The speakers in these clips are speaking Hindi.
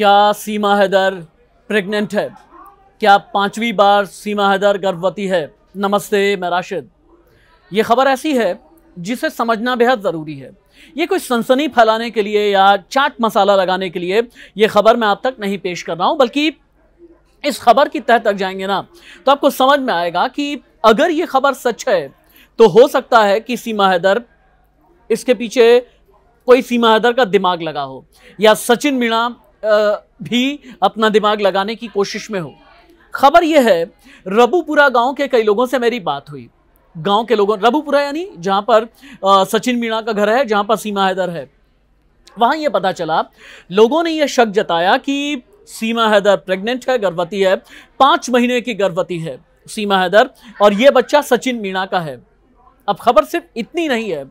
क्या सीमा हैदर प्रेग्नेंट है क्या पांचवी बार सीमा हैदर गर्भवती है नमस्ते मैं राशिद ये खबर ऐसी है जिसे समझना बेहद ज़रूरी है ये कोई सनसनी फैलाने के लिए या चाट मसाला लगाने के लिए ये खबर मैं आप तक नहीं पेश कर रहा हूँ बल्कि इस खबर की तह तक जाएंगे ना तो आपको समझ में आएगा कि अगर ये खबर सच है तो हो सकता है कि सीमा हैदर इसके पीछे कोई सीमा हैदर का दिमाग लगा हो या सचिन मीणा भी अपना दिमाग लगाने की कोशिश में हो खबर यह है रबूपुरा गांव के कई लोगों से मेरी बात हुई गांव के लोगों रबूपुरा यानी जहां पर सचिन मीणा का घर है जहां पर सीमा हैदर है वहां यह पता चला लोगों ने यह शक जताया कि सीमा हैदर प्रेग्नेंट है गर्भवती है पांच महीने की गर्भवती है सीमा हैदर और यह बच्चा सचिन मीणा का है अब खबर सिर्फ इतनी नहीं है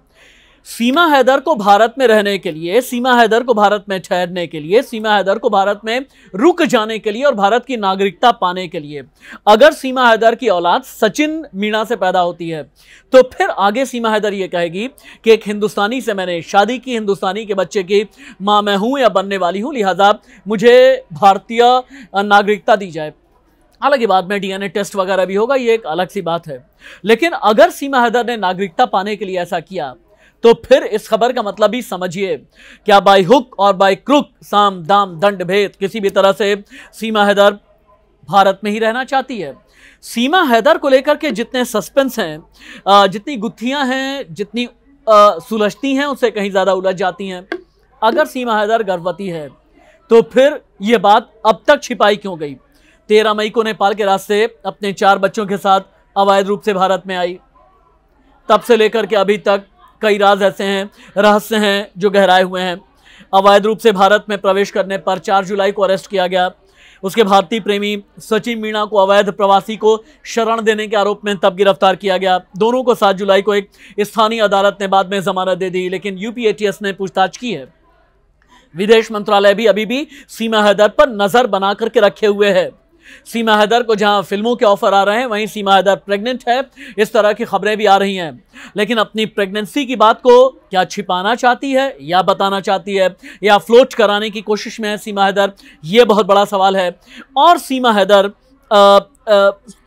सीमा हैदर को भारत में रहने के लिए सीमा हैदर को भारत में ठहरने के लिए सीमा हैदर को भारत में रुक जाने के लिए और भारत की नागरिकता पाने के लिए अगर सीमा हैदर की औलाद सचिन मीणा से पैदा होती है तो फिर आगे सीमा हैदर ये कहेगी कि एक हिंदुस्तानी से मैंने शादी की हिंदुस्तानी के बच्चे की माँ मैं हूँ या बनने वाली हूँ लिहाजा मुझे भारतीय नागरिकता दी जाए अलग ही बात में डीएनए टेस्ट वगैरह भी होगा ये एक अलग सी बात है लेकिन अगर सीमा हैदर ने नागरिकता पाने के लिए ऐसा किया तो फिर इस खबर का मतलब ही समझिए क्या बाई हुक और बाई क्रुक साम दाम दंड भेद किसी भी तरह से सीमा हैदर भारत में ही रहना चाहती है सीमा हैदर को लेकर के जितने सस्पेंस हैं जितनी गुत्थियां हैं जितनी सुलझती हैं उससे कहीं ज़्यादा उलझ जाती हैं अगर सीमा हैदर गर्भवती है तो फिर ये बात अब तक छिपाई क्यों गई तेरह मई को नेपाल के रास्ते अपने चार बच्चों के साथ अवैध रूप से भारत में आई तब से लेकर के अभी तक कई राज ऐसे हैं रहस्य हैं जो गहराए हुए हैं अवैध रूप से भारत में प्रवेश करने पर चार जुलाई को अरेस्ट किया गया उसके भारतीय प्रेमी सचिन मीणा को अवैध प्रवासी को शरण देने के आरोप में तब गिरफ्तार किया गया दोनों को सात जुलाई को एक स्थानीय अदालत ने बाद में जमानत दे दी लेकिन यूपीएटीएस ने पूछताछ की है विदेश मंत्रालय भी अभी भी सीमा हैदर पर नजर बना करके रखे हुए है सीमा हैदर को जहां फिल्मों के ऑफर आ रहे हैं वहीं सीमा हैदर प्रेग्नेंट है इस तरह की खबरें भी आ रही हैं लेकिन अपनी प्रेगनेंसी की बात को क्या छिपाना चाहती है या बताना चाहती है या फ्लोट कराने की कोशिश में है सीमा हैदर ये बहुत बड़ा सवाल है और सीमा हैदर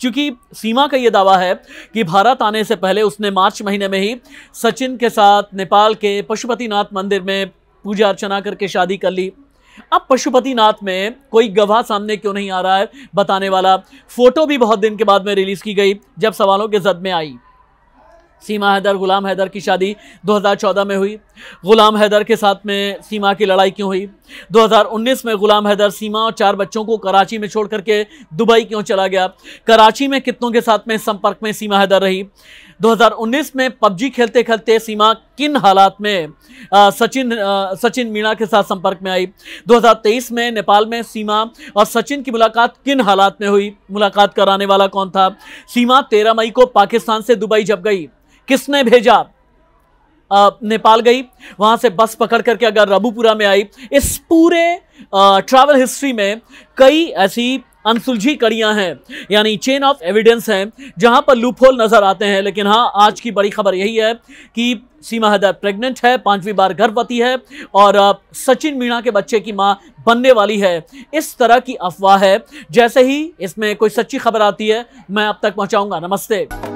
चूँकि सीमा का ये दावा है कि भारत आने से पहले उसने मार्च महीने में ही सचिन के साथ नेपाल के पशुपतिनाथ मंदिर में पूजा अर्चना करके शादी कर ली अब पशुपतिनाथ में कोई गवाह सामने क्यों नहीं आ रहा है बताने वाला फोटो भी बहुत दिन के बाद में रिलीज़ की गई जब सवालों के जद में आई सीमा हैदर गुलाम हैदर की शादी 2014 में हुई गुलाम हैदर के साथ में सीमा की लड़ाई क्यों हुई 2019 में गुलाम हैदर सीमा और चार बच्चों को कराची में छोड़ करके दुबई क्यों चला गया कराची में कितनों के साथ में संपर्क में सीमा हैदर रही 2019 में पबजी खेलते खेलते सीमा किन हालात में आ, सचिन आ, सचिन मीणा के साथ संपर्क में आई 2023 में नेपाल में सीमा और सचिन की मुलाकात किन हालात में हुई मुलाकात कराने वाला कौन था सीमा 13 मई को पाकिस्तान से दुबई जब गई किसने भेजा नेपाल गई वहाँ से बस पकड़ करके अगर रबुपुरा में आई इस पूरे ट्रैवल हिस्ट्री में कई ऐसी अनसुलझी कड़ियां हैं यानी चेन ऑफ एविडेंस हैं जहां पर लूपहोल नज़र आते हैं लेकिन हाँ आज की बड़ी खबर यही है कि सीमा हैदर प्रेग्नेंट है पांचवी बार गर्भवती है और सचिन मीणा के बच्चे की मां बनने वाली है इस तरह की अफवाह है जैसे ही इसमें कोई सच्ची खबर आती है मैं अब तक पहुंचाऊंगा नमस्ते